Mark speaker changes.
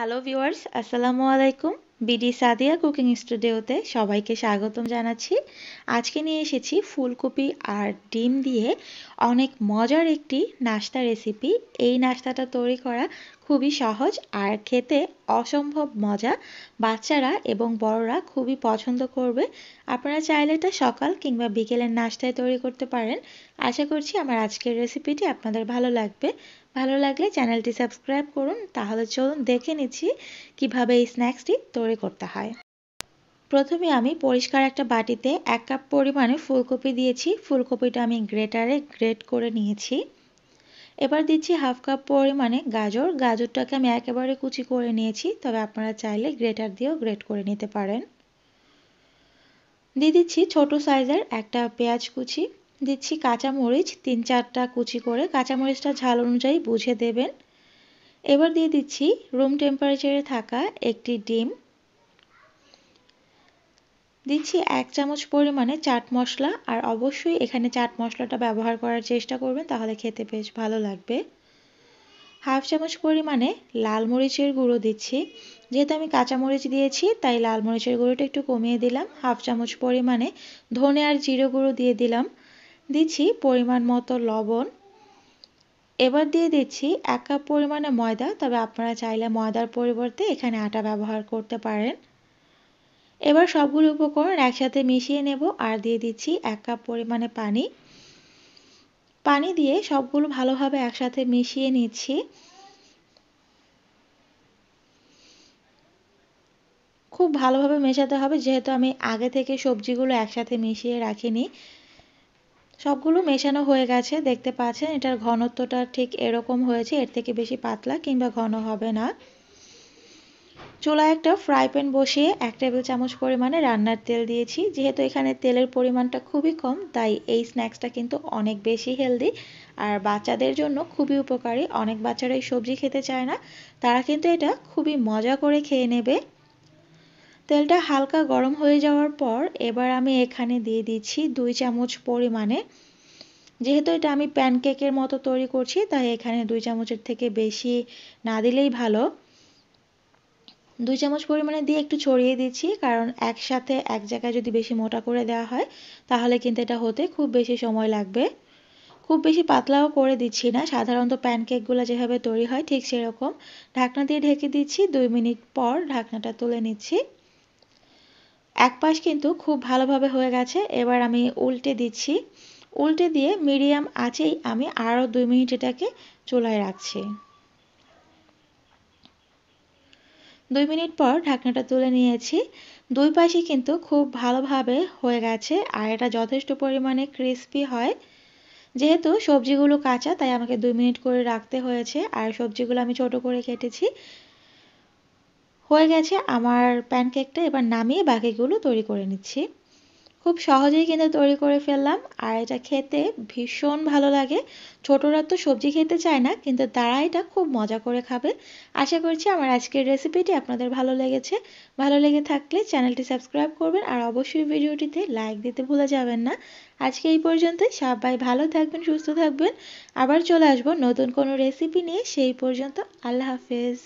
Speaker 1: hello viewers আসসালামু আলাইকুম BD Sadia cooking স্টুডিওতে সবাইকে স্বাগতম জানাচ্ছি আজকে নিয়ে এসেছি ফুলকপি আর ডিম দিয়ে অনেক মজার একটি নাস্তা রেসিপি এই নাস্তাটা তৈরি করা খুবই সহজ আর খেতে অসম্ভব মজা বাচ্চারা এবং বড়রা খুবই পছন্দ করবে আপনারা চাইলে এটা সকাল কিংবা বিকেলের নাস্তায় তৈরি করতে পারেন আশা করছি আমার আজকের রেসিপিটি আপনাদের ভালো লাগবে ভালো লাগলে চ্যানেলটি সাবস্ক্রাইব করুন তাহলে চলুন দেখে নিচ্ছি কিভাবে এই স্ন্যাক্সটি তৈরি করতে হয় প্রথমে আমি পরিষ্কার একটা বাটিতে এক কাপ পরিমাণে ফুলকপি দিয়েছি ফুলকপিটা আমি গ্রেটারে গ্রেট করে নিয়েছি এবার দিচ্ছি হাফ কাপ পরিমাণে গাজর গাজরটাকে আমি একেবারে কুচি করে নিয়েছি তবে আপনারা চাইলে গ্রেটার দিয়েও গ্রেট করে নিতে পারেন দিয়ে দিচ্ছি ছোট সাইজের একটা পেঁয়াজ কুচি দিচ্ছি কাঁচামরিচ তিন চারটা কুচি করে কাঁচামরিচটা ঝাল অনুযায়ী বুঝে দেবেন এবার দিয়ে দিচ্ছি রুম টেম্পারেচারে থাকা একটি ডিম দিচ্ছি এক চামচ পরিমাণে চাট মশলা আর অবশ্যই এখানে চাট মশলাটা ব্যবহার করার চেষ্টা করবেন তাহলে খেতে বেশ ভালো লাগবে হাফ চামচ পরিমাণে লাল মরিচের গুঁড়ো দিচ্ছি যেহেতু আমি কাঁচা মরিচ দিয়েছি তাই লাল মরিচের গুঁড়োটা একটু কমিয়ে দিলাম হাফ চামচ পরিমাণে ধনে আর জিরে গুঁড়ো দিয়ে দিলাম দিচ্ছি পরিমাণ মতো লবণ এবার দিয়ে দিচ্ছি এক কাপ পরিমাণে ময়দা তবে আপনারা চাইলে ময়দার পরিবর্তে এখানে আটা ব্যবহার করতে পারেন এবার সবগুলো উপকরণ একসাথে মিশিয়ে নেব আর দিয়ে দিচ্ছি এক কাপ পরিমাণে পানি পানি দিয়ে সবগুলো ভালোভাবে একসাথে মিশিয়ে নিচ্ছি খুব ভালোভাবে মেশাতে হবে যেহেতু আমি আগে থেকে সবজিগুলো একসাথে মিশিয়ে রাখিনি সবগুলো মেশানো হয়ে গেছে দেখতে পাচ্ছেন এটার ঘনত্বটা ঠিক এরকম হয়েছে এর থেকে বেশি পাতলা কিংবা ঘন হবে না চুলায় একটা ফ্রাই প্যান বসিয়ে এক টেবিল চামচ পরিমাণে রান্নার তেল দিয়েছি যেহেতু এখানে তেলের পরিমাণটা খুবই কম তাই এই স্ন্যাক্সটা কিন্তু অনেক বেশি হেলদি আর বাচ্চাদের জন্য খুবই উপকারী অনেক বাচ্চারাই সবজি খেতে চায় না তারা কিন্তু এটা খুবই মজা করে খেয়ে নেবে তেলটা হালকা গরম হয়ে যাওয়ার পর এবার আমি এখানে দিয়ে দিচ্ছি দুই চামচ পরিমাণে যেহেতু এটা আমি প্যানকেকের মতো তৈরি করছি তাই এখানে দুই চামচের থেকে বেশি না দিলেই ভালো দুই চামচ পরিমাণে দিয়ে একটু ছড়িয়ে দিচ্ছি কারণ একসাথে এক জায়গায় যদি বেশি মোটা করে দেওয়া হয় তাহলে কিন্তু এটা হতে খুব বেশি সময় লাগবে খুব বেশি পাতলাও করে দিচ্ছি না সাধারণত প্যানকেকগুলো যেভাবে তৈরি হয় ঠিক সেরকম ঢাকনা দিয়ে ঢেকে দিচ্ছি দুই মিনিট পর ঢাকনাটা তুলে নিচ্ছি এক পাশ কিন্তু খুব ভালোভাবে হয়ে গেছে এবার আমি উল্টে দিচ্ছি উল্টে দিয়ে মিডিয়াম আছেই আমি আরও দুই মিনিট এটাকে চুলায় রাখছি দুই মিনিট পর ঢাকনাটা তুলে নিয়েছি দুই পাশে কিন্তু খুব ভালোভাবে হয়ে গেছে আর এটা যথেষ্ট পরিমাণে ক্রিসপি হয় যেহেতু সবজিগুলো কাঁচা তাই আমাকে দুই মিনিট করে রাখতে হয়েছে আর সবজিগুলো আমি ছোট করে কেটেছি হয়ে গেছে আমার প্যানকেকটা এবার নামিয়ে বাকিগুলো তৈরি করে নিচ্ছি খুব সহজেই কিন্তু তৈরি করে ফেললাম আর এটা খেতে ভীষণ ভালো লাগে ছোটরা তো সবজি খেতে চায় না কিন্তু তারা এটা খুব মজা করে খাবে আশা করছি আমার আজকের রেসিপিটি আপনাদের ভালো লেগেছে ভালো লেগে থাকলে চ্যানেলটি সাবস্ক্রাইব করবেন আর অবশ্যই ভিডিওটিতে লাইক দিতে ভুলে যাবেন না আজকে এই পর্যন্তই সবাই ভালো থাকবেন সুস্থ থাকবেন আবার চলে আসবো নতুন কোনো রেসিপি নিয়ে সেই পর্যন্ত আল্লাহ হাফেজ